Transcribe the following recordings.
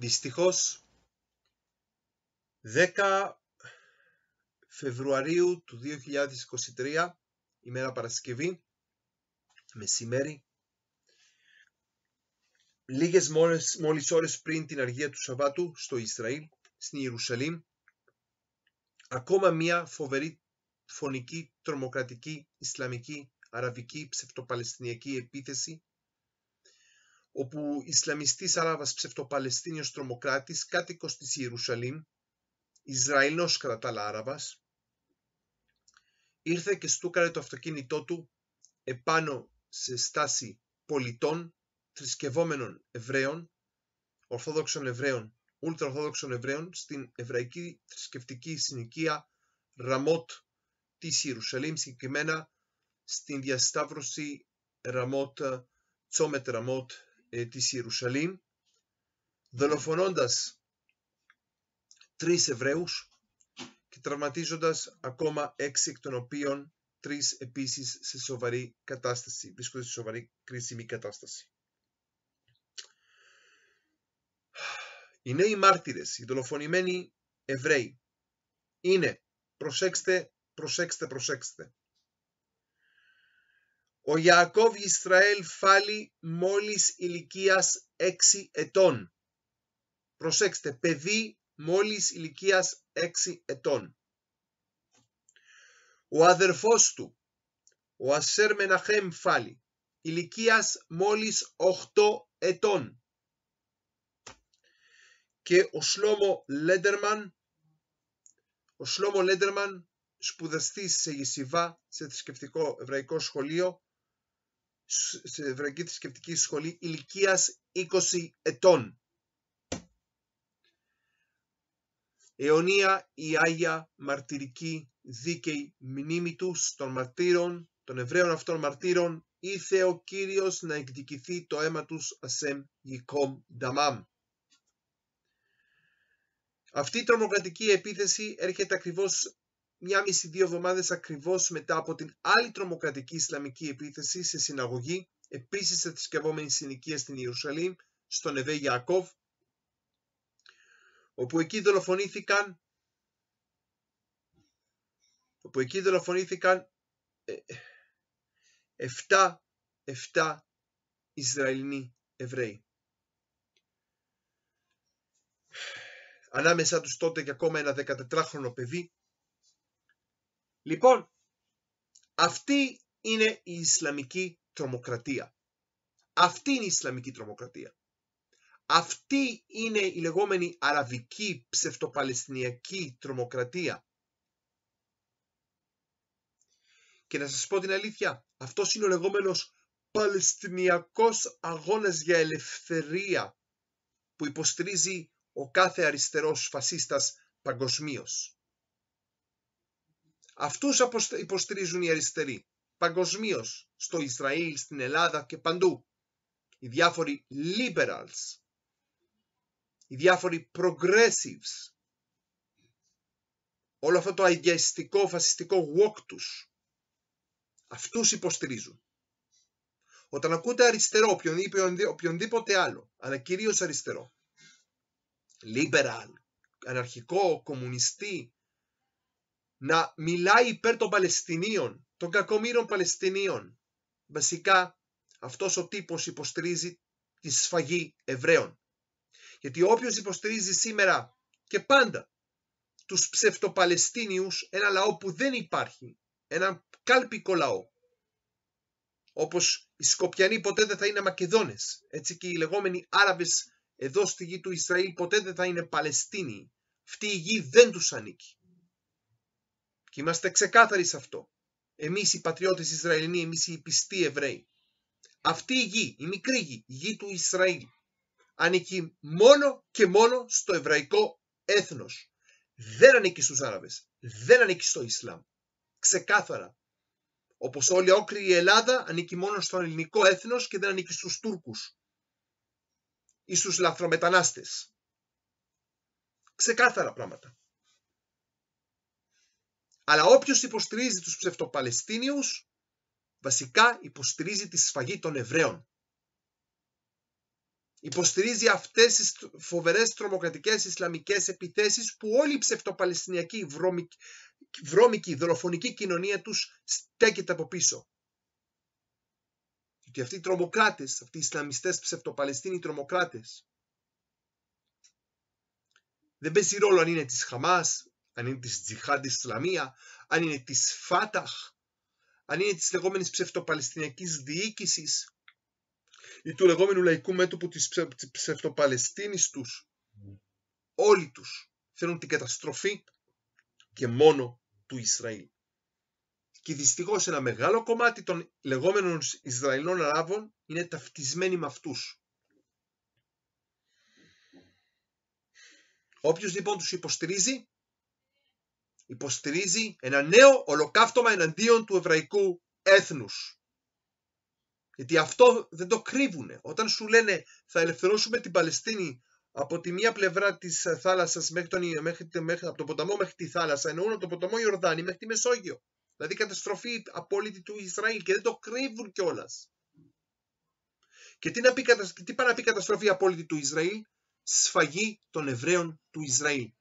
Δυστυχώς, 10 Φεβρουαρίου του 2023, ημέρα Παρασκευή, μεσημέρι, λίγες μόλις, μόλις ώρες πριν την αργία του Σαββάτου στο Ισραήλ, στην Ιερουσαλήμ, ακόμα μία φοβερή φωνική, τρομοκρατική, ισλαμική, αραβική, ψευτοπαλαιστινιακή επίθεση όπου Ισλαμιστής Αράβας ψευτοπαλαιστίνιος τρομοκράτης, κάτοικος της Ιερουσαλήμ, Ισραηλός κρατάλα Άραβας, ήρθε και στούκαρε το αυτοκίνητό του επάνω σε στάση πολιτών, θρησκευόμενων Εβραίων, Ορθόδοξων Εβραίων, Ουλτραορθόδοξων Εβραίων, στην Εβραϊκή θρησκευτική συνοικία Ραμότ της Ιερουσαλήμ, συγκεκριμένα στην διασταύρωση Ραμότ, Τσόμετ Ραμότ ε, της Ιερουσαλήμ δολοφονώντας τρεις Εβραίους και τραυματίζοντας ακόμα έξι εκ των οποίων τρεις επίσης σε σοβαρή κατάσταση, βρίσκονται σε σοβαρή κρίσιμη κατάσταση. Οι νέοι μάρτυρες, οι δολοφονημένοι Εβραίοι είναι, προσέξτε, προσέξτε, προσέξτε, ο Ιακώβ Ισραήλ φάλι μόλις ηλικίας 6 ετών. Προσέξτε, παιδί μόλις ηλικίας 6 ετών. Ο αδερφός του, ο Ασέρ Μεναχέμ φάλει, ηλικίας μόλις 8 ετών. Και ο Σλόμο Λέντερμαν, ο Σλόμο Λέντερμαν σπουδαστής σε Ισιβά, σε θρησκευτικό εβραϊκό σχολείο, σε Εβραϊκή Θρησκευτική Σχολή ηλικίας 20 ετών. Αιωνία η Άγια Μαρτυρική Δίκαιη Μνήμη τους των μαρτύρων, των Εβραίων αυτών μαρτύρων, ήθε ο Κύριος να εκδικηθεί το αίμα τους ασέμ γικόμ νταμάμ. Αυτή η τρομοκρατική επίθεση έρχεται ακριβώς μια μισή-δύο εβδομάδες ακριβώς μετά από την άλλη τρομοκρατική Ισλαμική επίθεση σε συναγωγή, επίσης σε θρησκευόμενη συνοικία στην Ιερουσαλήμ, στον Εβέ Ιακώβ, όπου εκεί δολοφονήθηκαν όπου εκεί δολοφονήθηκαν 7, ε, 7 Ισραηλινοί Εβραίοι. Ανάμεσα τους τότε και ακόμα ένα 14χρονο παιδί Λοιπόν, αυτή είναι η Ισλαμική τρομοκρατία. Αυτή είναι η Ισλαμική τρομοκρατία. Αυτή είναι η λεγόμενη αραβική ψευτοπαλαιστινιακή τρομοκρατία. Και να σας πω την αλήθεια, αυτός είναι ο λεγόμενος Παλαιστινιακός αγώνας για ελευθερία που υποστηρίζει ο κάθε αριστερός φασίστας παγκοσμίως. Αυτούς υποστηρίζουν οι αριστεροί παγκοσμίως στο Ισραήλ, στην Ελλάδα και παντού. Οι διάφοροι liberals, οι διάφοροι progressives, όλο αυτό το αγιαστικό φασιστικό walk τους, αυτούς υποστηρίζουν. Όταν ακούτε αριστερό, οποιονδήποτε άλλο, αλλά κυρίως αριστερό, liberal, αναρχικό, κομμουνιστή, να μιλάει υπέρ των Παλαιστινίων, των κακομήρων Παλαιστινίων. Βασικά αυτός ο τύπος υποστηρίζει τη σφαγή Εβραίων. Γιατί όποιος υποστηρίζει σήμερα και πάντα τους ψευτοπαλαιστίνιους, ένα λαό που δεν υπάρχει, έναν κάλπικο λαό, όπως οι Σκοπιανοί ποτέ δεν θα είναι Μακεδόνες, έτσι και οι λεγόμενοι Άραβες εδώ στη γη του Ισραήλ ποτέ δεν θα είναι Παλαιστίνοι. Αυτή η γη δεν τους ανήκει. Και είμαστε ξεκάθαροι σε αυτό. Εμείς οι πατριώτες Ισραηλινοί, εμείς οι πιστοί Εβραίοι. Αυτή η γη, η μικρή γη, η γη του Ισραήλ, ανήκει μόνο και μόνο στο εβραϊκό έθνος. Δεν ανήκει στους άραβες, δεν ανήκει στο Ισλάμ. Ξεκάθαρα. Όπως όλη η η Ελλάδα ανήκει μόνο στο ελληνικό έθνος και δεν ανήκει στους Τούρκους ή στους λαθρομετανάστες. Ξεκάθαρα πράγματα. Αλλά όποιος υποστηρίζει τους ψευτοπαλαιστίνιους, βασικά υποστηρίζει τη σφαγή των Εβραίων. Υποστηρίζει αυτές τις φοβερές τρομοκρατικές Ισλαμικές επιθέσεις που όλη η ψευτοπαλαιστινιακή βρώμικη, βρώμικη δολοφονική κοινωνία τους στέκεται από πίσω. Γιατί αυτοί οι τρομοκράτες, αυτοί οι Ισλαμιστές ψευτοπαλαιστίνοι τρομοκράτες. δεν παίζει ρόλο αν είναι της Χαμάς, αν είναι της Τζιχάντ Ισλαμία, αν είναι της Φάταχ, αν είναι της λεγόμενης ψευτοπαλαιστινιακής διοίκησης ή του λεγόμενου λαϊκού μέτωπου της ψευτοπαλαιστίνης τους. Όλοι τους θέλουν την καταστροφή και μόνο του Ισραήλ. Και δυστυχώς ένα μεγάλο κομμάτι των λεγόμενων Ισραηλών Αράβων είναι ταυτισμένοι με αυτούς. Όποιος λοιπόν τους υποστηρίζει υποστηρίζει ένα νέο ολοκαύτωμα εναντίον του εβραϊκού έθνους. Γιατί αυτό δεν το κρύβουνε. Όταν σου λένε θα ελευθερώσουμε την Παλαιστίνη από τη μία πλευρά της θάλασσας μέχρι τον, μέχρι, μέχρι, από τον ποταμό μέχρι τη θάλασσα, εννοούν από τον ποταμό Ιορδάνη μέχρι τη Μεσόγειο. Δηλαδή καταστροφή απόλυτη του Ισραήλ και δεν το κρύβουν κιόλας. Και τι, να τι να πει καταστροφή απόλυτη του Ισραήλ, σφαγή των Εβραίων του Ισραήλ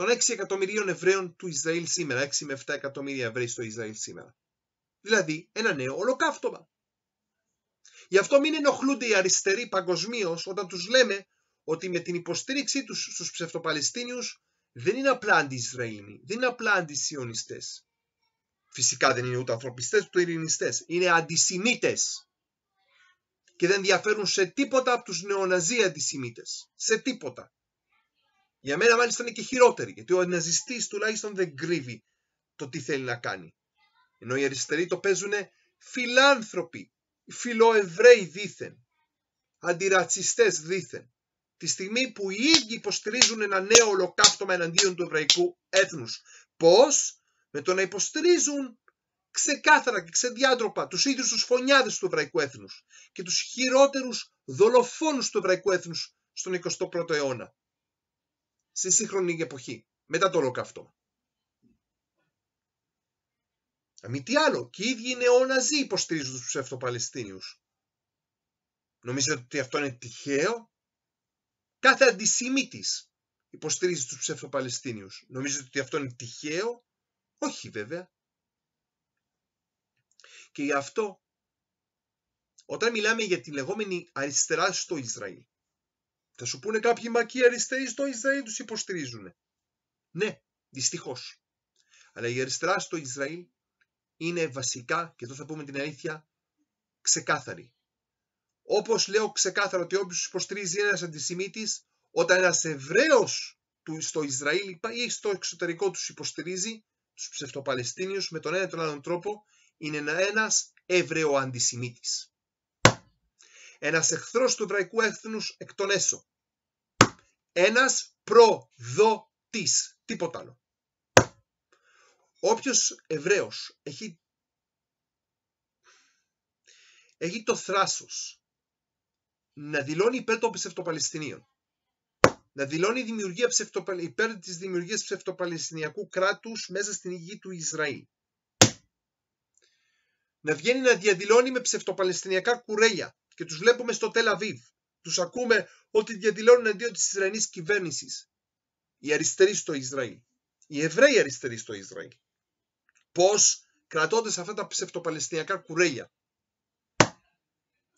των 6 εκατομμυρίων Εβραίων του Ισραήλ σήμερα, 6 με 7 εκατομμύρια Εβραίοι στο Ισραήλ σήμερα. Δηλαδή ένα νέο ολοκαύτωμα. Γι' αυτό μην ενοχλούνται οι αριστεροί παγκοσμίως όταν τους λέμε ότι με την υποστήριξή τους στους ψευτοπαλαιστίνιους δεν είναι απλά αντι-Ισραηλοί, δεν είναι απλά αντι-Σιωνιστέ. Φυσικά δεν είναι ούτε ανθρωπιστές ούτε ειρηνιστές, είναι αντισημιτε. Και δεν διαφέρουν σε τίποτα από τους νεοναζί αντισημίτες. Σε τίποτα. Για μένα μάλιστα είναι και χειρότερη, γιατί ο ναζιστής τουλάχιστον δεν κρύβει το τι θέλει να κάνει. Ενώ οι αριστεροί το παίζουν φιλάνθρωποι, φιλοεβραίοι δήθεν, αντιρατσιστές δήθεν. Τη στιγμή που οι ίδιοι υποστηρίζουν ένα νέο ολοκαύτωμα εναντίον του εβραϊκού έθνους. Πώς? Με το να υποστηρίζουν ξεκάθαρα και ξεδιάντροπα τους ίδιους τους φωνιάδες του εβραϊκού έθνους και τους χειρότερους δολοφόνους του εβραϊκού έθνους στον 21ο αιώνα στη σύγχρονη εποχή, μετά το αυτό. Αμή ε, τι άλλο, και οι ίδιοι νεόναζοι υποστηρίζουν τους ψευτοπαλαιστίνιους. Νομίζετε ότι αυτό είναι τυχαίο. Κάθε αντισημίτης υποστηρίζει τους ψευτοπαλαιστίνιους. Νομίζετε ότι αυτό είναι τυχαίο. Όχι βέβαια. Και γι' αυτό, όταν μιλάμε για τη λεγόμενη αριστερά στο Ισραήλ, θα σου πούνε κάποιοι μακοί αριστεροί στο Ισραήλ τους υποστηρίζουν. Ναι, δυστυχώς. Αλλά η αριστερά στο Ισραήλ είναι βασικά, και εδώ θα πούμε την αλήθεια, ξεκάθαρη. Όπως λέω ξεκάθαρα ότι όποιος υποστηρίζει ένας αντισημίτης, όταν ένας Εβραίος στο Ισραήλ ή στο εξωτερικό τους υποστηρίζει, τους ψευτοπαλαιστίνιους με τον ένα ή τον άλλον τρόπο, είναι ένας Εβραίο αντισημίτης ένας εχθρός του εβραϊκού έθνους εκ των έσω. Ένας προδότης, τίποτα άλλο. Όποιος Εβραίος έχει, το θράσος να δηλώνει υπέρ των ψευτοπαλαιστινίων, να δηλώνει δημιουργία υπέρ της δημιουργίας ψευτοπαλαιστινιακού κράτους μέσα στην γη του Ισραήλ, να βγαίνει να διαδηλώνει με ψευτοπαλαιστινιακά κουρέλια και τους βλέπουμε στο Τελαβίβ. Τους ακούμε ότι διαδηλώνουν εναντίον της Ισραηλής κυβέρνησης. Οι αριστεροί στο Ισραήλ. Οι Εβραίοι αριστεροί στο Ισραήλ. Πώς κρατώντας αυτά τα ψευτοπαλαιστινιακά κουρέλια.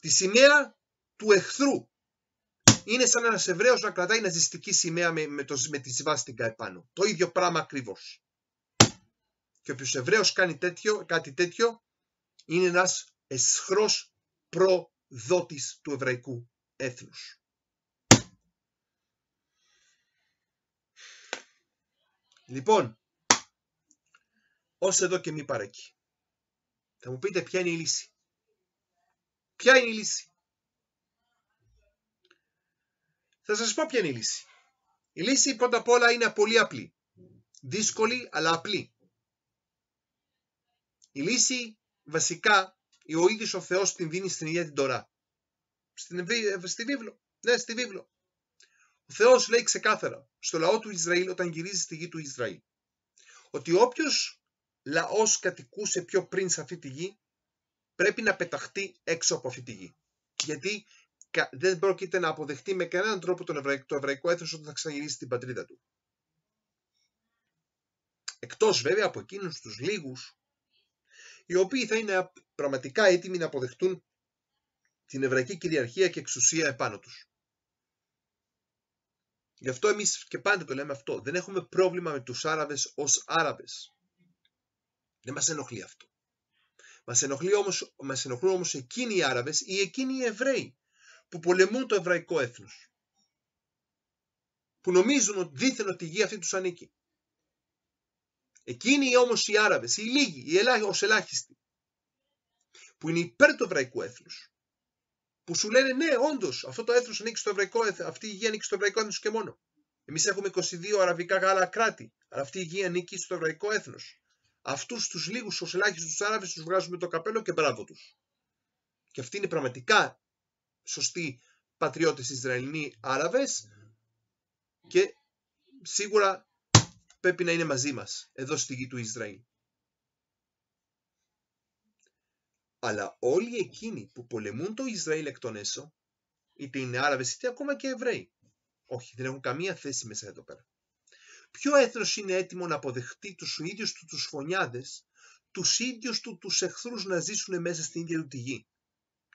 Τη σημαία του εχθρού. Είναι σαν ένας Εβραίος να κρατάει ναζιστική σημαία με, με, το, με τη σβάστηκα επάνω. Το ίδιο πράγμα ακριβώς. Και όποιος Εβραίος κάνει τέτοιο, κάτι τέτοιο είναι ένας εσχρός προδότης του εβραϊκού έθνους. Λοιπόν, ως εδώ και μη παρέκει. Θα μου πείτε ποια είναι η λύση. Ποια είναι η λύση. Θα σας πω ποια είναι η λύση. Η λύση πρώτα απ' όλα είναι πολύ απλή. Δύσκολη αλλά απλή. Η λύση βασικά ο ίδιος ο Θεός την δίνει στην ίδια την Τωρά. Στην, ε, στη βίβλο. Ναι, στη βίβλο. Ο Θεός λέει ξεκάθαρα στο λαό του Ισραήλ όταν γυρίζει στη γη του Ισραήλ ότι όποιος λαός κατοικούσε πιο πριν σε αυτή τη γη πρέπει να πεταχτεί έξω από αυτή τη γη. Γιατί δεν πρόκειται να αποδεχτεί με κανέναν τρόπο το εβραϊκό έθνος όταν θα ξαναγυρίσει στην πατρίδα του. Εκτός βέβαια από εκείνους τους λίγους οι οποίοι θα είναι πραγματικά έτοιμοι να αποδεχτούν την εβραϊκή κυριαρχία και εξουσία επάνω τους. Γι' αυτό εμείς και πάντα το λέμε αυτό. Δεν έχουμε πρόβλημα με τους Άραβες ως Άραβες. Δεν μας ενοχλεί αυτό. Μας, ενοχλεί όμως, μας ενοχλούν όμως εκείνοι οι Άραβες ή εκείνοι οι Εβραίοι που πολεμούν το εβραϊκό έθνος. Που νομίζουν ότι δίθεν ότι η γη αυτή τους ανήκει. Εκείνοι όμως οι άραβες, οι λίγοι, οι ελάχιστοι, που είναι υπέρ του εβραϊκού έθνους, που σου λένε ναι όντως, αυτό το έθνος ανήκει στο εβραϊκό, αυτή η γη ανήκει στο εβραϊκό έθνος και μόνο. Εμείς έχουμε 22 αραβικά γάλα κράτη, αλλά αυτή η γη ανήκει στο εβραϊκό Έθνος. Αυτούς τους λίγους ω ελάχιστου Άραβε, Άραβες βγάζουμε το καπέλο και μπράβο τους. Και αυτοί είναι πραγματικά σωστοί πατριώτες Ισραηλοί άραβες και σίγουρα πρέπει να είναι μαζί μας εδώ στη γη του Ισραήλ. Αλλά όλοι εκείνοι που πολεμούν το Ισραήλ εκ των έσω, είτε είναι Άραβες είτε ακόμα και Εβραίοι, όχι, δεν έχουν καμία θέση μέσα εδώ πέρα. Ποιο έθνος είναι έτοιμο να αποδεχτεί τους ίδιους του τους φωνιάδες, τους ίδιους του τους εχθρούς να ζήσουν μέσα στην ίδια του τη γη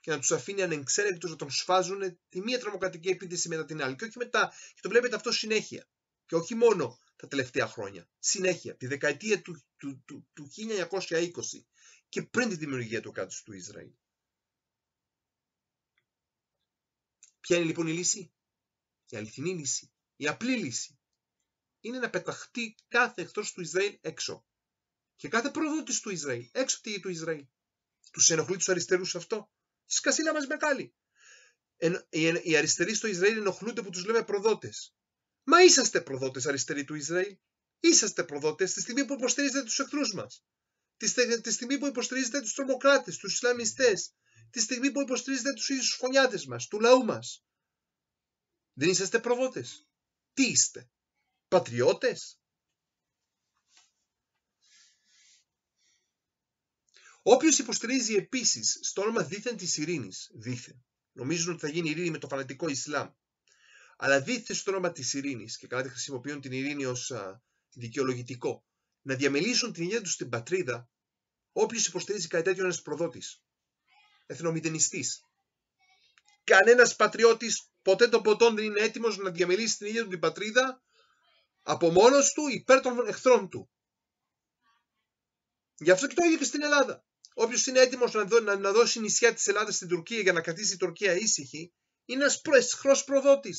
και να τους αφήνει ανεξέλεκτος να τον σφάζουν τη μία τρομοκρατική επίθεση μετά την άλλη. Και, όχι μετά, και το βλέπετε αυτό συνέχεια. Και όχι μόνο τα τελευταία χρόνια. Συνέχεια, τη δεκαετία του, του, του, 1920 και πριν τη δημιουργία του κράτους του Ισραήλ. Ποια είναι λοιπόν η λύση? Η αληθινή λύση, η απλή λύση, είναι να πεταχτεί κάθε εχθρός του Ισραήλ έξω. Και κάθε προδότης του Ισραήλ, έξω τη του Ισραήλ. Τους ενοχλεί τους αριστερούς αυτό. Σκασίνα μας μεγάλη. Οι αριστεροί στο Ισραήλ ενοχλούνται που τους λέμε προδότες. Μα είσαστε προδότες αριστεροί του Ισραήλ. Είσαστε προδότες τη στιγμή που υποστηρίζετε τους εχθρούς μας. Τη στιγμή που υποστηρίζετε τους τρομοκράτες, τους Ισλαμιστές. Τη στιγμή που υποστηρίζετε τους ίδιους φωνιάτες μας, του λαού μας. Δεν είσαστε προδότες. Τι είστε. Πατριώτες. Όποιος υποστηρίζει επίσης στο όνομα δίθεν της ειρήνης, δίθεν, νομίζουν ότι θα γίνει ειρήνη με το φανατικό Ισλάμ, αλλά δίθεται στο όνομα της ειρήνης και καλά τη χρησιμοποιούν την ειρήνη ως δικαιολογητικό, να διαμελήσουν την ιδέα τους στην πατρίδα, όποιος υποστηρίζει κάτι τέτοιο είναι προδότης, εθνομηδενιστής. Κανένας πατριώτης ποτέ των ποτών δεν είναι έτοιμος να διαμελήσει την ίδια του την πατρίδα από μόνος του υπέρ των εχθρών του. Γι' αυτό και το ίδιο και στην Ελλάδα. Όποιος είναι έτοιμος να δώσει νησιά της Ελλάδας στην Τουρκία για να κρατήσει η Τουρκία ήσυχη, είναι ένας πρόεσχρό προδότη.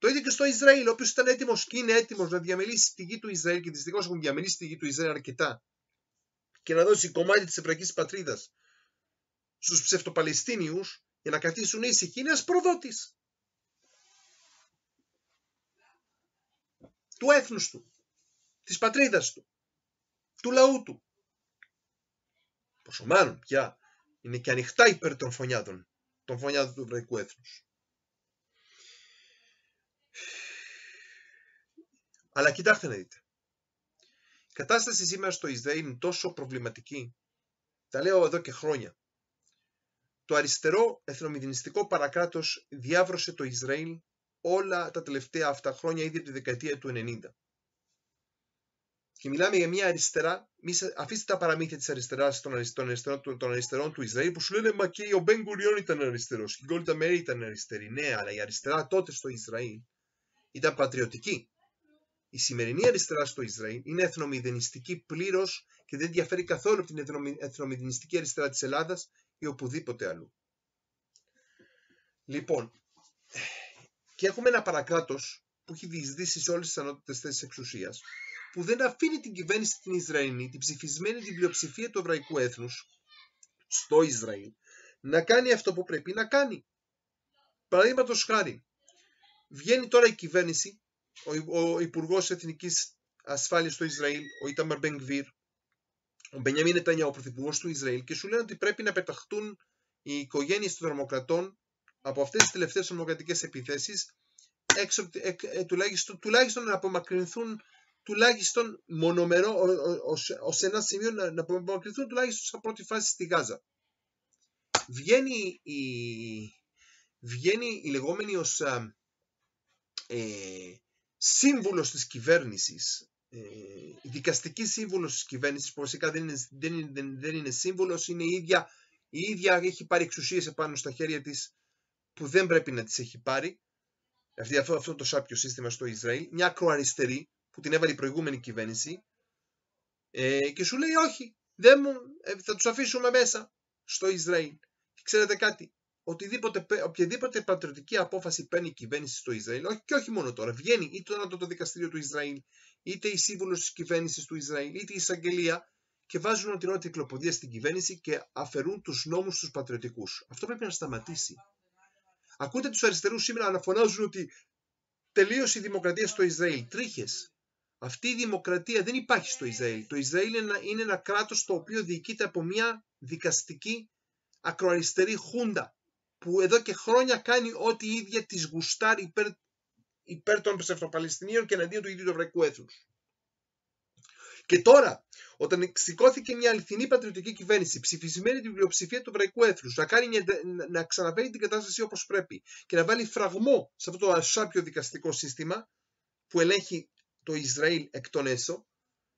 Το ίδιο και στο Ισραήλ, όποιος ήταν έτοιμος και είναι έτοιμος να διαμελήσει τη γη του Ισραήλ και δυστυχώς έχουν διαμελήσει τη γη του Ισραήλ αρκετά και να δώσει κομμάτι της Εβραϊκής πατρίδας στους ψευτοπαλαιστίνιους για να καθίσουν ήσυχοι, είναι ένας προδότης. Του Έθνού του, της πατρίδας του, του λαού του. μάλλον πια είναι και ανοιχτά υπέρ των φωνιάδων, των φωνιάδων του εβραϊκού έθνους. Αλλά κοιτάξτε να δείτε. Η κατάσταση σήμερα στο Ισραήλ είναι τόσο προβληματική. Τα λέω εδώ και χρόνια. Το αριστερό εθνομιδινιστικό παρακράτος διάβρωσε το Ισραήλ όλα τα τελευταία αυτά χρόνια, ήδη από τη δεκαετία του 90. Και μιλάμε για μια αριστερά, αφήστε τα παραμύθια της αριστεράς των, αριστερών, των, αριστερών του Ισραήλ που σου λένε Μα και ο Μπέγκουριον ήταν αριστερός, η Γκόλτα Μέρη ήταν αριστερή. Ναι, αλλά η αριστερά τότε στο Ισραήλ ήταν πατριωτική. Η σημερινή αριστερά στο Ισραήλ είναι εθνομιδενιστική πλήρως και δεν διαφέρει καθόλου από την εθνομηδενιστική αριστερά της Ελλάδας ή οπουδήποτε αλλού. Λοιπόν, και έχουμε ένα παρακράτος που έχει διεισδύσει σε όλες τις ανώτατες θέσεις εξουσίας, που δεν αφήνει την κυβέρνηση την Ισραηλινή, την ψηφισμένη την πλειοψηφία του εβραϊκού έθνους στο Ισραήλ, να κάνει αυτό που πρέπει να κάνει. Παραδείγματος χάρη, βγαίνει τώρα η κυβέρνηση ο, ο Υπουργός Εθνικής Ασφάλειας του Ισραήλ, ο Ιταμαρ Μπενγκβίρ, ο Μπενιαμίν Νετανιά, ο Πρωθυπουργός του Ισραήλ, και σου λένε ότι πρέπει να πεταχτούν οι οικογένειες των τρομοκρατών από αυτές τις τελευταίες τρομοκρατικές επιθέσεις, ε, τουλάχιστον, τουλάχιστον να απομακρυνθούν τουλάχιστον μονομερό ω ένα σημείο να, να απομακρυνθούν τουλάχιστον σαν πρώτη φάση στη Γάζα. Βγαίνει η, βγαίνει η λεγόμενη ως ε, σύμβουλος της κυβέρνησης, η ε, δικαστική σύμβουλος της κυβέρνησης, που βασικά δεν είναι, δεν είναι, δεν είναι σύμβουλος, είναι η ίδια, η ίδια έχει πάρει εξουσίες επάνω στα χέρια της που δεν πρέπει να τις έχει πάρει, αυτό, αυτό το σάπιο σύστημα στο Ισραήλ, μια ακροαριστερή που την έβαλε η προηγούμενη κυβέρνηση ε, και σου λέει όχι, μου, ε, θα τους αφήσουμε μέσα στο Ισραήλ. Και ξέρετε κάτι, οτιδήποτε, οποιαδήποτε πατριωτική απόφαση παίρνει η κυβέρνηση στο Ισραήλ, όχι, και όχι μόνο τώρα, βγαίνει είτε το το δικαστήριο του Ισραήλ, είτε η σύμβουλος της κυβέρνησης του Ισραήλ, είτε η εισαγγελία και βάζουν οτιρό κυκλοποδία στην κυβέρνηση και αφαιρούν τους νόμους τους πατριωτικούς. Αυτό πρέπει να σταματήσει. Ακούτε τους αριστερούς σήμερα να φωνάζουν ότι τελείωσε η δημοκρατία στο Ισραήλ. Τρίχες. Αυτή η δημοκρατία δεν υπάρχει στο Ισραήλ. Το Ισραήλ είναι ένα, κράτος το οποίο διοικείται από μια δικαστική ακροαριστερή χούντα που εδώ και χρόνια κάνει ό,τι η ίδια της γουστάρ υπέρ, υπέρ των ψευτοπαλαιστινίων και εναντίον του ίδιου του εβραϊκού έθνους. Και τώρα, όταν σηκώθηκε μια αληθινή πατριωτική κυβέρνηση, ψηφισμένη την πλειοψηφία του εβραϊκού έθνους, να, κάνει να ξαναφέρει την κατάσταση όπως πρέπει και να βάλει φραγμό σε αυτό το ασάπιο δικαστικό σύστημα που ελέγχει το Ισραήλ εκ των έσω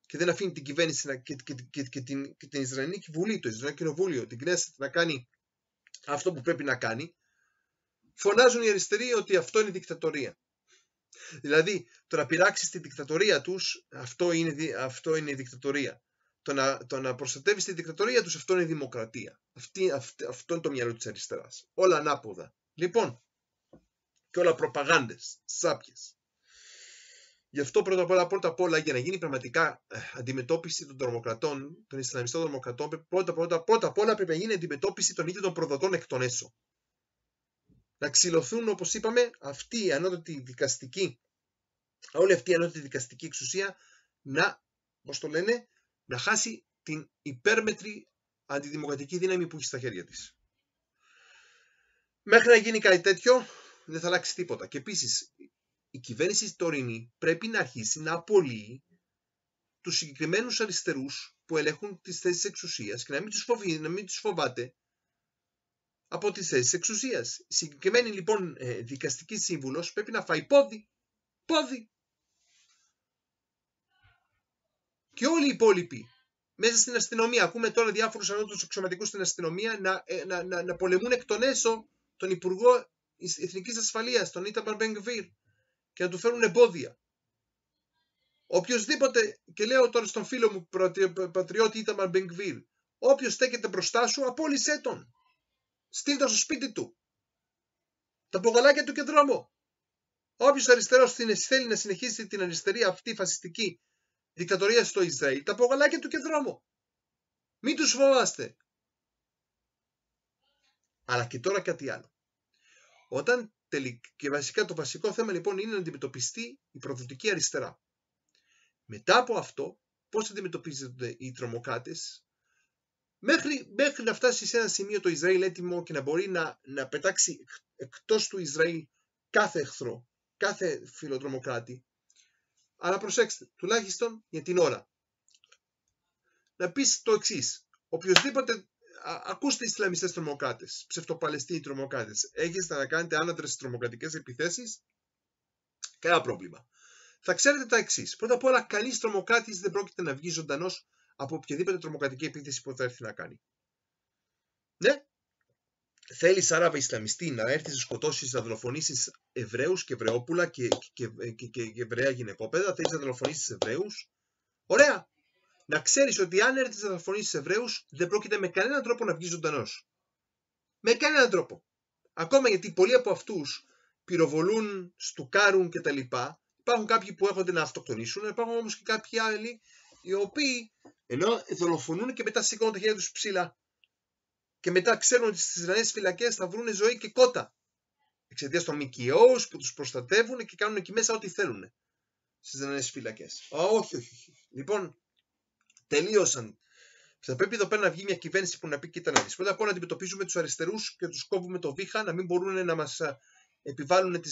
και δεν αφήνει την κυβέρνηση και, την, την Ισραηλική Βουλή, το Ισραηλινό Κοινοβούλιο, την Κνέσσετ να κάνει αυτό που πρέπει να κάνει, φωνάζουν οι αριστεροί ότι αυτό είναι δικτατορία. Δηλαδή, το να πειράξεις τη δικτατορία τους, αυτό είναι, αυτό είναι η δικτατορία. Το να, το να προστατεύεις τη δικτατορία τους, αυτό είναι η δημοκρατία. Αυτή, αυτό είναι το μυαλό της αριστεράς. Όλα ανάποδα. Λοιπόν, και όλα προπαγάνδες, σάπιε. Γι' αυτό πρώτα απ' όλα, πρώτα απ' όλα για να γίνει πραγματικά ε, αντιμετώπιση των τρομοκρατών, των Ισλαμιστών τρομοκρατών, πρώτα, πρώτα, πρώτα απ' όλα πρέπει να γίνει αντιμετώπιση των ίδιων των προδοτών εκ των έσω. Να ξυλωθούν, όπως είπαμε, αυτή η ανώτατη δικαστική, όλη αυτή η ανώτατη δικαστική εξουσία να, πώς το λένε, να χάσει την υπέρμετρη αντιδημοκρατική δύναμη που έχει στα χέρια της. Μέχρι να γίνει κάτι τέτοιο, δεν θα αλλάξει τίποτα. Και επίσης, η κυβέρνηση τωρινή πρέπει να αρχίσει να απολύει τους συγκεκριμένους αριστερούς που ελέγχουν τις θέσεις εξουσίας και να μην τους, φοβεί, να μην τους φοβάται από τις θέσεις εξουσίας. Η συγκεκριμένη λοιπόν ε, δικαστική σύμβουλος πρέπει να φάει πόδι, πόδι. Και όλοι οι υπόλοιποι μέσα στην αστυνομία, ακούμε τώρα διάφορους ανώτατους αξιωματικούς στην αστυνομία να, ε, να, να, να πολεμούν εκ των έσω τον Υπουργό Εθνικής Ασφαλείας, τον Ιτα Μπενγκβίρ και να του φέρουν εμπόδια. Οποιοδήποτε, και λέω τώρα στον φίλο μου πατριώτη Ιταμαρ Μπενγκβιλ όποιος στέκεται μπροστά σου, απόλυσέ τον. Στείλ στο σπίτι του. Τα πογαλάκια του και δρόμο. Όποιος αριστερός θέλει να συνεχίσει την αριστερή αυτή φασιστική δικτατορία στο Ισραήλ, τα πογαλάκια του και δρόμο. Μην τους φοβάστε. Αλλά και τώρα κάτι άλλο. Όταν και βασικά το βασικό θέμα λοιπόν είναι να αντιμετωπιστεί η προδοτική αριστερά. Μετά από αυτό, πώς αντιμετωπίζονται οι τρομοκράτες, μέχρι, μέχρι να φτάσει σε ένα σημείο το Ισραήλ έτοιμο και να μπορεί να, να πετάξει εκτός του Ισραήλ κάθε εχθρό, κάθε φιλοτρομοκράτη. Αλλά προσέξτε, τουλάχιστον για την ώρα. Να πεις το εξής. Οποιοδήποτε ακούστε Ισλαμιστές τρομοκράτες, ψευτοπαλαιστίνοι τρομοκράτες. Έχετε να κάνετε στι τρομοκρατικές επιθέσεις, κανένα πρόβλημα. Θα ξέρετε τα εξής. Πρώτα απ' όλα, κανείς τρομοκράτης δεν πρόκειται να βγει ζωντανός από οποιαδήποτε τρομοκρατική επίθεση που θα έρθει να κάνει. Ναι, θέλει Άραβα Ισλαμιστή να έρθει να σκοτώσεις, να δολοφονήσεις Εβραίους και Εβραιόπουλα και, και, και, και, και Εβραία γυναικόπαιδα, θέλεις να δολοφονήσεις Εβραίους. Ωραία, να ξέρεις ότι αν έρθεις να δολοφονήσεις Εβραίους, δεν πρόκειται με κανέναν τρόπο να βγεις ζωντανός. Με κανέναν τρόπο. Ακόμα γιατί πολλοί από αυτούς πυροβολούν, στουκάρουν κτλ. Υπάρχουν κάποιοι που έχονται να αυτοκτονήσουν, υπάρχουν όμως και κάποιοι άλλοι οι οποίοι ενώ δολοφονούν και μετά σηκώνουν τα χέρια τους ψηλά. Και μετά ξέρουν ότι στις Ισραηλινές φυλακές θα βρουν ζωή και κότα. Εξαιτίας των ΜΚΟ που τους προστατεύουν και κάνουν εκεί μέσα ό,τι θέλουν στις Ισραηλινές φυλακές. Όχι, όχι, όχι. Λοιπόν, Τελείωσαν. Θα πρέπει εδώ πέρα να βγει μια κυβέρνηση που να πει: Κοίτα να δεις. Πρώτα απ' όλα αντιμετωπίζουμε τους αριστερούς και τους κόβουμε το βήχα να μην μπορούν να μας επιβάλλουν τις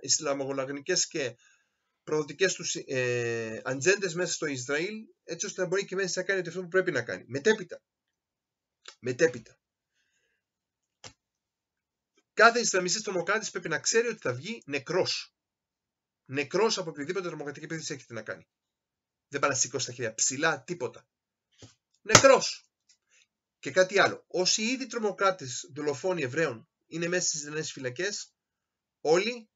Ισλαμογολαγνικέ και προοδικές τους ε, ατζέντες μέσα στο Ισραήλ, έτσι ώστε να μπορεί η κυβέρνηση να κάνει αυτό που πρέπει να κάνει. Μετέπειτα. Μετέπειτα. Κάθε Ισλαμιστής τρομοκράτης πρέπει να ξέρει ότι θα βγει νεκρός. Νεκρός από οποιαδήποτε τρομοκρατική επίθεση έχετε να κάνει. Δεν πάει να σηκώσει τα χέρια ψηλά, τίποτα. Νεκρός. Και κάτι άλλο. Όσοι ήδη τρομοκράτες, δολοφόνοι Εβραίων είναι μέσα στις νέε φυλακές, όλοι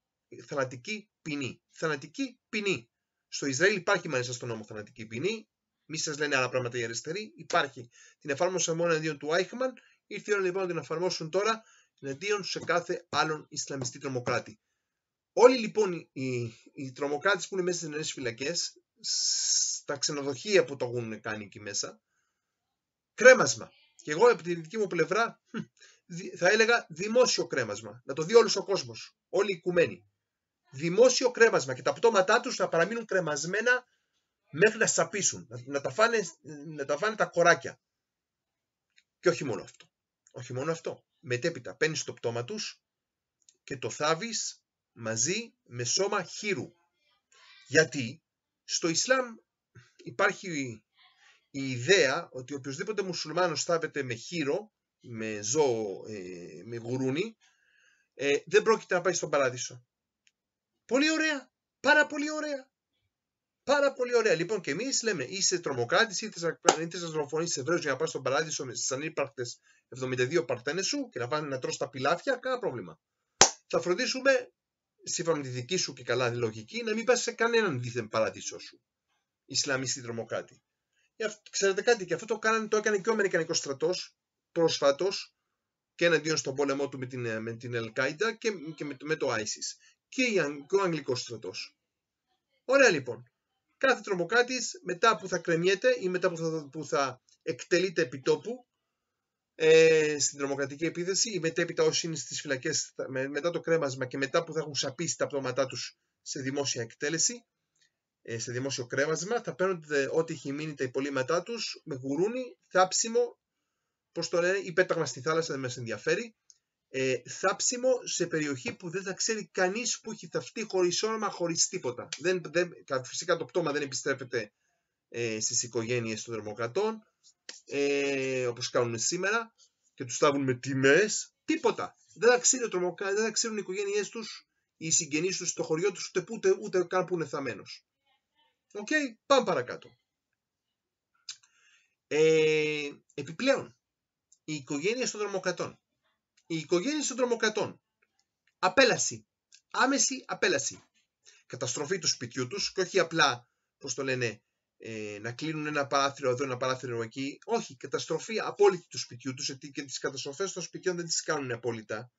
θανατική ποινή. Θανατική ποινή. Στο Ισραήλ υπάρχει μάλιστα στον νόμο θανατική ποινή. Μη σας λένε άλλα πράγματα οι αριστεροί. Υπάρχει. Την εφαρμόσα μόνο εναντίον του Άιχμαν. Ήρθε η ώρα λοιπόν να την εφαρμόσουν τώρα εναντίον σε κάθε άλλον Ισλαμιστή τρομοκράτη. Όλοι λοιπόν οι, οι τρομοκράτες που είναι μέσα στις νέε φυλακές στα ξενοδοχεία που το έχουν κάνει εκεί μέσα. Κρέμασμα. Και εγώ από τη δική μου πλευρά θα έλεγα δημόσιο κρέμασμα. Να το δει όλος ο κόσμος, όλοι οι οικουμένοι. Δημόσιο κρέμασμα και τα πτώματά τους θα παραμείνουν κρεμασμένα μέχρι να σαπίσουν, να, τα φάνε, να τα φάνε τα κοράκια. Και όχι μόνο αυτό. Όχι μόνο αυτό. Μετέπειτα παίρνεις το πτώμα τους και το θάβεις μαζί με σώμα χείρου. Γιατί στο Ισλάμ υπάρχει η ιδέα ότι οποιοδήποτε μουσουλμάνος στάβεται με χείρο, με ζώο, ε, με γουρούνι, ε, δεν πρόκειται να πάει στον παράδεισο. Πολύ ωραία. Πάρα πολύ ωραία. Πάρα πολύ ωραία. Λοιπόν, και εμείς λέμε είσαι τρομοκράτης, είτε να σε Εβραίου για να πας στον παράδεισο με τι ανύπαρκτε 72 παρτένε σου και να πάνε να τρώσει τα πιλάφια, κανένα πρόβλημα. Θα φροντίσουμε σύμφωνα με τη δική σου και καλά τη λογική, να μην πας σε κανέναν δίθεν παράδεισό σου. Ισλαμιστή τρομοκράτη. Ξέρετε κάτι, και αυτό το, κάνανε, το έκανε και ο Αμερικανικός στρατός πρόσφατος και εναντίον στον πόλεμό του με την, ε, με την και, και με, το ISIS. Και, ο Αγγλικός στρατός. Ωραία λοιπόν. Κάθε τρομοκράτης μετά που θα κρεμιέται ή μετά που θα, που θα εκτελείται επιτόπου ε, στην τρομοκρατική επίθεση, ή μετέπειτα όσοι είναι στις φυλακές μετά το κρέμασμα και μετά που θα έχουν σαπίσει τα πτώματά τους σε δημόσια εκτέλεση, ε, σε δημόσιο κρέμασμα, θα παίρνονται ό,τι έχει μείνει τα υπολείμματά τους με γουρούνι, θάψιμο, πώς το λένε, ή πέταγμα στη θάλασσα, δεν μας ενδιαφέρει, ε, θάψιμο σε περιοχή που δεν θα ξέρει κανείς που έχει θαυτεί χωρίς όνομα, χωρίς τίποτα. Δεν, δεν, φυσικά το πτώμα δεν επιστρέφεται ε, στις οικογένειες των δρομοκρατών, ε, όπως κάνουν σήμερα και τους στάβουν με τιμές, τίποτα. Δεν θα ο δεν ξέρουν οι οικογένειές τους, οι συγγενείς τους, το χωριό τους, ούτε ούτε, ούτε καν που είναι θαμένος. Οκ, πάμε παρακάτω. Ε, επιπλέον, οι οικογένειες των τρομοκρατών. Οι οικογένειες των τρομοκρατών. Απέλαση. Άμεση απέλαση. Καταστροφή του σπιτιού τους και όχι απλά, πώς το λένε, ε, να κλείνουν ένα παράθυρο εδώ, ένα παράθυρο εκεί. Όχι, καταστροφή απόλυτη του σπιτιού τους, γιατί και τις καταστροφές των σπιτιών δεν τις κάνουν απόλυτα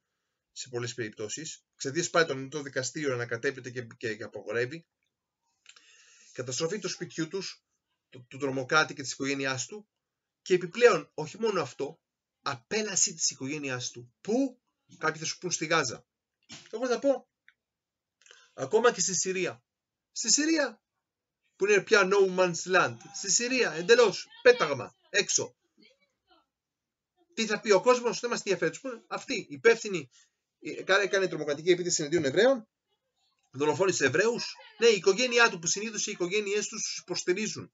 σε πολλές περιπτώσεις. Ξεδίες πάει το το δικαστήριο ανακατέπεται και, και, και απογορεύει. Καταστροφή του σπιτιού τους, του, του τρομοκράτη και της οικογένειάς του. Και επιπλέον, όχι μόνο αυτό, απέλαση της οικογένειάς του. Πού κάποιοι θα σου πούν στη Γάζα. Εγώ θα πω, ακόμα και στη Συρία. Στη Συρία που είναι πια no man's land. Στη Συρία, εντελώς, πέταγμα, έξω. Τι θα πει ο κόσμος, δεν μας ενδιαφέρει. αυτή η υπεύθυνοι έκανε ε, τρομοκρατική επίθεση εναντίον Εβραίων, δολοφόνησε Εβραίους. Ναι, η οικογένειά του που συνήθως οι οικογένειές τους τους υποστηρίζουν.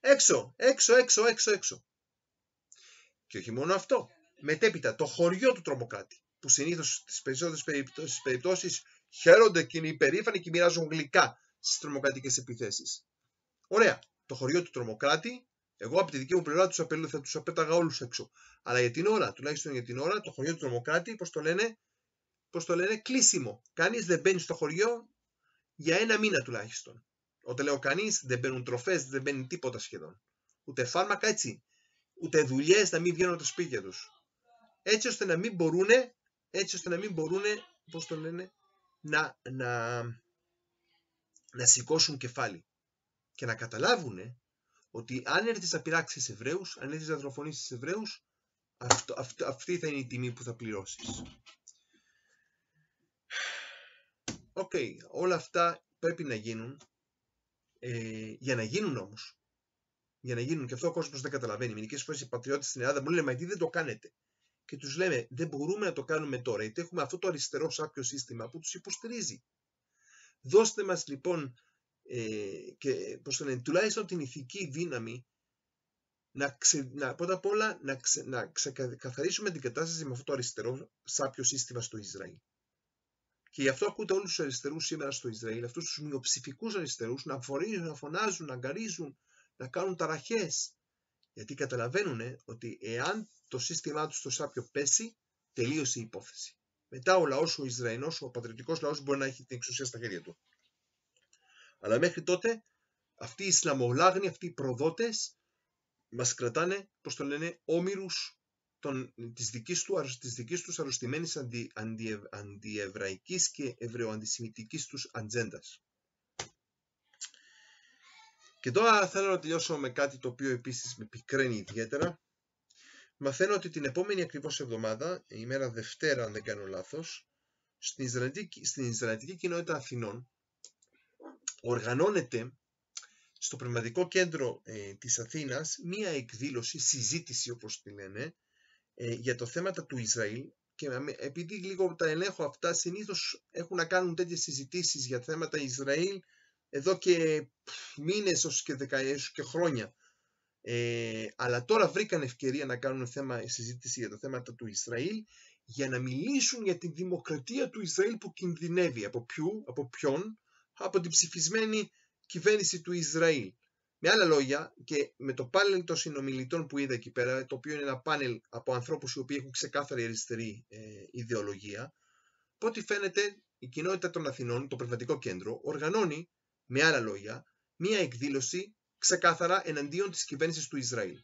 Έξω, έξω, έξω, έξω, έξω. Και όχι μόνο αυτό. Μετέπειτα το χωριό του τρομοκράτη, που συνήθως στις περισσότερες περιπτώσεις χαίρονται και είναι υπερήφανοι και μοιράζουν γλυκά στις τρομοκρατικές επιθέσεις. Ωραία. Το χωριό του τρομοκράτη, εγώ από τη δική μου πλευρά τους θα τους απέταγα όλους έξω. Αλλά για την ώρα, τουλάχιστον για την ώρα, το χωριό του τρομοκράτη, πώς το λένε, πώς το λένε, κλείσιμο. Κανείς δεν μπαίνει στο χωριό για ένα μήνα τουλάχιστον. Όταν λέω κανείς, δεν μπαίνουν τροφές, δεν μπαίνει τίποτα σχεδόν. Ούτε φάρμακα έτσι. Ούτε δουλειές να μην βγαίνουν τα σπίτια τους. Έτσι ώστε να μην μπορούν, έτσι ώστε να μην μπορούν, πώς το λένε, να, να, να σηκώσουν κεφάλι και να καταλάβουν ότι αν έρθεις να πειράξεις Εβραίους, αν έρθεις να δροφονήσει Εβραίου, αυτή θα είναι η τιμή που θα πληρώσεις. Οκ, okay, όλα αυτά πρέπει να γίνουν. Ε, για να γίνουν όμως, για να γίνουν και αυτό ο κόσμος δεν καταλαβαίνει. Μερικές φορές οι πατριώτες στην Ελλάδα μου λένε Μα τι δεν το κάνετε. Και τους λέμε Δεν μπορούμε να το κάνουμε τώρα, γιατί έχουμε αυτό το αριστερό σάπιο σύστημα που τους υποστηρίζει. Δώστε μας λοιπόν ε, και προς τουλάχιστον την ηθική δύναμη να, ξε, να πρώτα απ' όλα να, ξε, ξεκαθαρίσουμε την κατάσταση με αυτό το αριστερό σάπιο σύστημα στο Ισραήλ. Και γι' αυτό ακούτε όλους τους αριστερούς σήμερα στο Ισραήλ, αυτούς τους μειοψηφικούς αριστερούς, να φορίζουν, να φωνάζουν, να αγκαρίζουν, να κάνουν ταραχές. Γιατί καταλαβαίνουν ότι εάν το σύστημά τους στο σάπιο πέσει, τελείωσε η υπόθεση. Μετά ο λαός, ο Ισραηλινός, ο πατριωτικός λαός μπορεί να έχει την εξουσία στα χέρια του. Αλλά μέχρι τότε αυτοί οι Ισλαμολάγνοι, αυτοί οι προδότες μας κρατάνε, πώς το λένε, όμοιρους τη της, δικής του, της δικής αντι, αντιεβραϊκής και ευρεοαντισημητική τους ατζέντας. Και τώρα θέλω να τελειώσω με κάτι το οποίο επίσης με πικραίνει ιδιαίτερα μαθαίνω ότι την επόμενη ακριβώς εβδομάδα, η μέρα Δευτέρα αν δεν κάνω λάθος, στην Ισραηλική, κοινότητα Αθηνών οργανώνεται στο πνευματικό κέντρο ε, της Αθήνας μία εκδήλωση, συζήτηση όπως τη λένε, ε, για το θέματα του Ισραήλ και επειδή λίγο τα ελέγχω αυτά, συνήθως έχουν να κάνουν τέτοιες συζητήσεις για θέματα Ισραήλ εδώ και μήνες, ως και δεκαετίες και χρόνια. Ε, αλλά τώρα βρήκαν ευκαιρία να κάνουν θέμα, συζήτηση για τα θέματα του Ισραήλ για να μιλήσουν για τη δημοκρατία του Ισραήλ που κινδυνεύει. Από, ποιου, από ποιον, από την ψηφισμένη κυβέρνηση του Ισραήλ. Με άλλα λόγια, και με το πάνελ των συνομιλητών που είδα εκεί πέρα, το οποίο είναι ένα πάνελ από ανθρώπους οι οποίοι έχουν ξεκάθαρη αριστερή ε, ιδεολογία, από ό,τι φαίνεται η κοινότητα των Αθηνών, το πνευματικό κέντρο, οργανώνει, με άλλα λόγια, μία εκδήλωση ξεκάθαρα εναντίον της κυβέρνησης του Ισραήλ.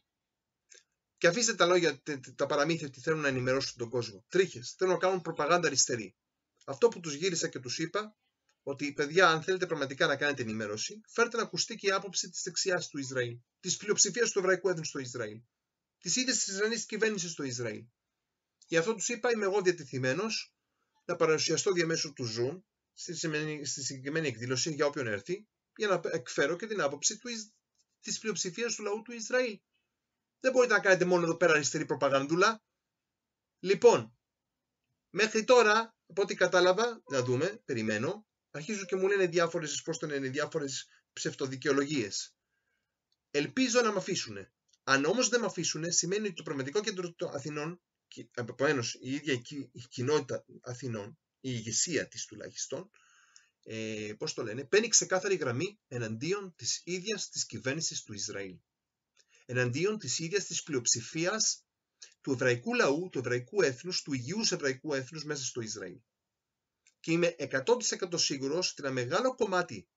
Και αφήστε τα λόγια, τα παραμύθια ότι θέλουν να ενημερώσουν τον κόσμο. Τρίχες. Θέλουν να κάνουν προπαγάνδα αριστερή. Αυτό που τους γύρισα και τους είπα, ότι παιδιά, αν θέλετε πραγματικά να κάνετε ενημέρωση, φέρτε να ακουστεί και η άποψη της δεξιάς του Ισραήλ, της πλειοψηφίας του εβραϊκού έθνους στο Ισραήλ, της ίδιας της Ισραηλινής κυβέρνησης στο Ισραήλ. Γι' αυτό τους είπα, είμαι εγώ διατεθειμένος να παρουσιαστώ διαμέσου του Zoom στη συγκεκριμένη εκδήλωση για όποιον έρθει, για να εκφέρω και την άποψη του, της πλειοψηφίας του λαού του Ισραήλ. Δεν μπορείτε να κάνετε μόνο εδώ πέρα αριστερή προπαγανδούλα. Λοιπόν, μέχρι τώρα, από ό,τι κατάλαβα, να δούμε, περιμένω, αρχίζουν και μου λένε διάφορες, πώς το λένε, διάφορες ψευτοδικαιολογίες. Ελπίζω να με αφήσουν. Αν όμως δεν με αφήσουν, σημαίνει ότι το πραγματικό Κέντρο των Αθηνών, επομένω η ίδια η κοινότητα Αθηνών, η ηγεσία της τουλάχιστον, ε, πώς το λένε, παίρνει ξεκάθαρη γραμμή εναντίον της ίδιας της κυβέρνησης του Ισραήλ. Εναντίον της ίδιας της πλειοψηφίας του εβραϊκού λαού, του εβραϊκού έθνους, του υγιούς εβραϊκού έθνους μέσα στο Ισραήλ. Και είμαι 100% σίγουρος ότι ένα μεγάλο κομμάτι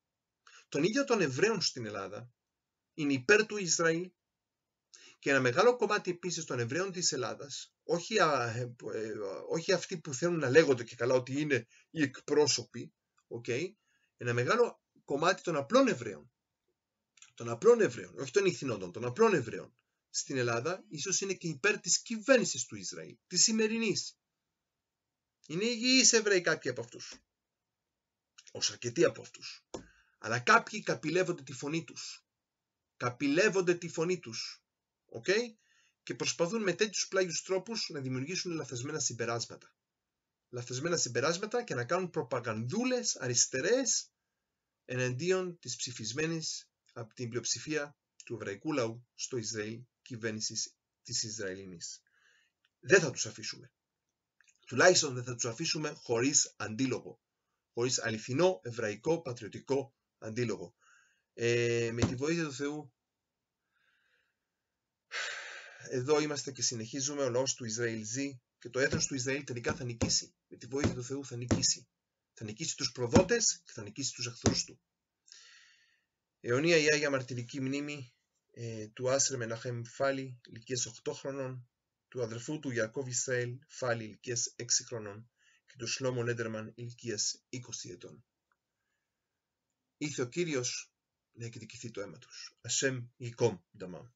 των ίδιων των Εβραίων στην Ελλάδα είναι υπέρ του Ισραήλ και ένα μεγάλο κομμάτι επίσης των Εβραίων της Ελλάδας, όχι, ε, ε, όχι αυτοί που θέλουν να λέγονται και καλά ότι είναι οι εκπρόσωποι, okay, ένα μεγάλο κομμάτι των απλών Εβραίων, των απλών Εβραίων, όχι των ηθινόντων, των απλών Εβραίων, στην Ελλάδα ίσως είναι και υπέρ της κυβέρνησης του Ισραήλ, της σημερινής. Είναι υγιείς Εβραίοι κάποιοι από αυτούς, ως αρκετοί από αυτούς. Αλλά κάποιοι καπηλεύονται τη φωνή τους. Καπηλεύονται τη φωνή τους. Okay? Και προσπαθούν με τέτοιους πλάγιους τρόπους να δημιουργήσουν λαθασμένα συμπεράσματα λαθασμένα συμπεράσματα και να κάνουν προπαγανδούλες αριστερές εναντίον της ψηφισμένης από την πλειοψηφία του εβραϊκού λαού στο Ισραήλ κυβέρνησης της Ισραηλινής. Δεν θα τους αφήσουμε. Τουλάχιστον δεν θα τους αφήσουμε χωρίς αντίλογο. Χωρίς αληθινό, εβραϊκό, πατριωτικό αντίλογο. Ε, με τη βοήθεια του Θεού εδώ είμαστε και συνεχίζουμε, ο λαός του Ισραήλ ζει και το έθνος του Ισραήλ τελικά θα νικήσει με τη βοήθεια του Θεού θα νικήσει. Θα νικήσει τους προδότες και θα νικήσει τους εχθρούς του. Αιωνία η Άγια Μαρτυρική Μνήμη ε, του Άσρε Μεναχέμ Φάλι, ηλικίας 8 χρονών, του αδερφού του Ιακώβ Ισραήλ Φάλι, ηλικίας 6 χρονών και του Σλόμο Λέντερμαν, ηλικίας 20 ετών. Ήθε ο Κύριος να εκδικηθεί το αίμα τους. Ασέμ Ικόμ Νταμάμ.